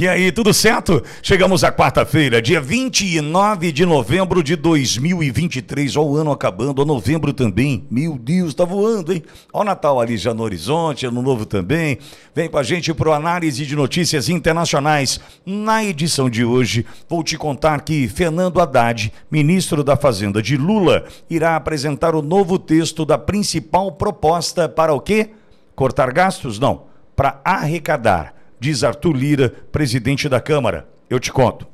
E aí, tudo certo? Chegamos à quarta-feira, dia 29 de novembro de 2023. Olha o ano acabando, ó novembro também. Meu Deus, tá voando, hein? O Natal ali já no horizonte, ano novo também. Vem com a gente para o Análise de Notícias Internacionais. Na edição de hoje, vou te contar que Fernando Haddad, ministro da Fazenda de Lula, irá apresentar o novo texto da principal proposta para o quê? Cortar gastos? Não, para arrecadar diz Arthur Lira, presidente da Câmara. Eu te conto.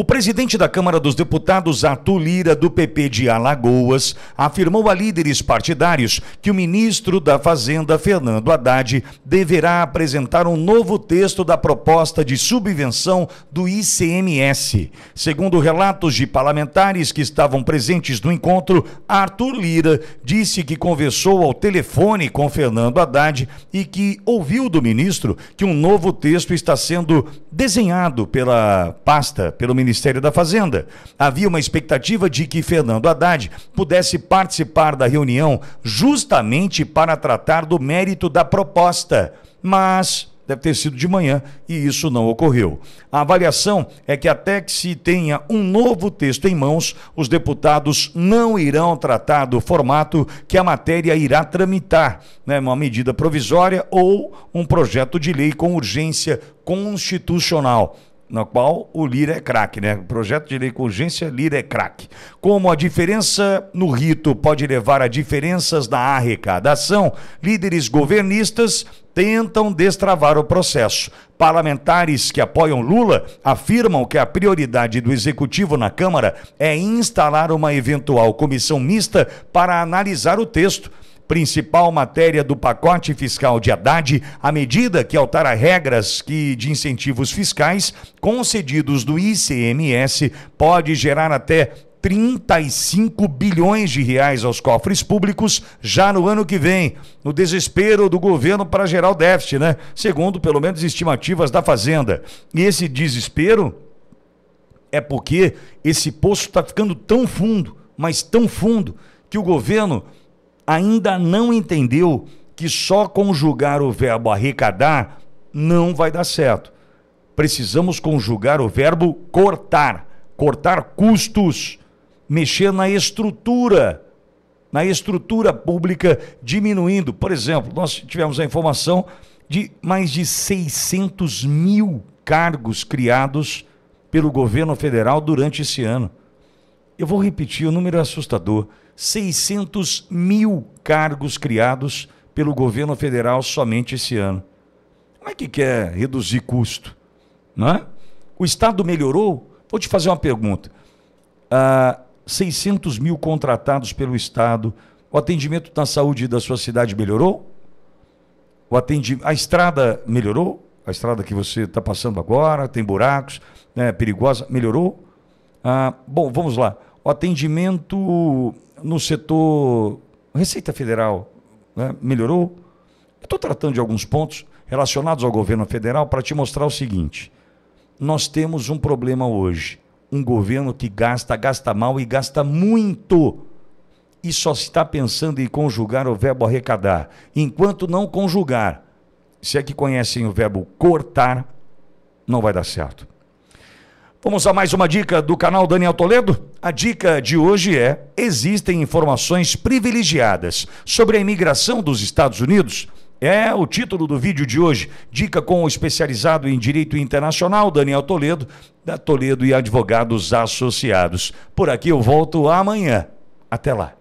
O presidente da Câmara dos Deputados, Arthur Lira, do PP de Alagoas, afirmou a líderes partidários que o ministro da Fazenda, Fernando Haddad, deverá apresentar um novo texto da proposta de subvenção do ICMS. Segundo relatos de parlamentares que estavam presentes no encontro, Arthur Lira disse que conversou ao telefone com Fernando Haddad e que ouviu do ministro que um novo texto está sendo desenhado pela pasta, pelo ministro Ministério da Fazenda. Havia uma expectativa de que Fernando Haddad pudesse participar da reunião justamente para tratar do mérito da proposta, mas deve ter sido de manhã e isso não ocorreu. A avaliação é que até que se tenha um novo texto em mãos, os deputados não irão tratar do formato que a matéria irá tramitar, né, uma medida provisória ou um projeto de lei com urgência constitucional na qual o Lira é craque, né? Projeto de lei com urgência, Lira é craque. Como a diferença no rito pode levar a diferenças na arrecadação, líderes governistas tentam destravar o processo. Parlamentares que apoiam Lula afirmam que a prioridade do executivo na Câmara é instalar uma eventual comissão mista para analisar o texto principal matéria do pacote fiscal de Haddad, a medida que altera regras que de incentivos fiscais concedidos do ICMS pode gerar até 35 bilhões de reais aos cofres públicos já no ano que vem, no desespero do governo para gerar o déficit, né? Segundo pelo menos estimativas da Fazenda. E esse desespero é porque esse poço está ficando tão fundo, mas tão fundo, que o governo ainda não entendeu que só conjugar o verbo arrecadar não vai dar certo. Precisamos conjugar o verbo cortar, cortar custos, mexer na estrutura, na estrutura pública diminuindo. Por exemplo, nós tivemos a informação de mais de 600 mil cargos criados pelo governo federal durante esse ano. Eu vou repetir, o número é assustador. 600 mil cargos criados pelo governo federal somente esse ano. Como é que quer reduzir custo? Não é? O Estado melhorou? Vou te fazer uma pergunta. Ah, 600 mil contratados pelo Estado, o atendimento na saúde da sua cidade melhorou? O atendi... A estrada melhorou? A estrada que você está passando agora, tem buracos, é né, perigosa, melhorou? Ah, bom, vamos lá o atendimento no setor Receita Federal né, melhorou. Estou tratando de alguns pontos relacionados ao governo federal para te mostrar o seguinte: nós temos um problema hoje. Um governo que gasta, gasta mal e gasta muito. E só está pensando em conjugar o verbo arrecadar. Enquanto não conjugar, se é que conhecem o verbo cortar, não vai dar certo. Vamos a mais uma dica do canal Daniel Toledo? A dica de hoje é: existem informações privilegiadas sobre a imigração dos Estados Unidos? É o título do vídeo de hoje. Dica com o especializado em direito internacional, Daniel Toledo, da Toledo e Advogados Associados. Por aqui eu volto amanhã. Até lá.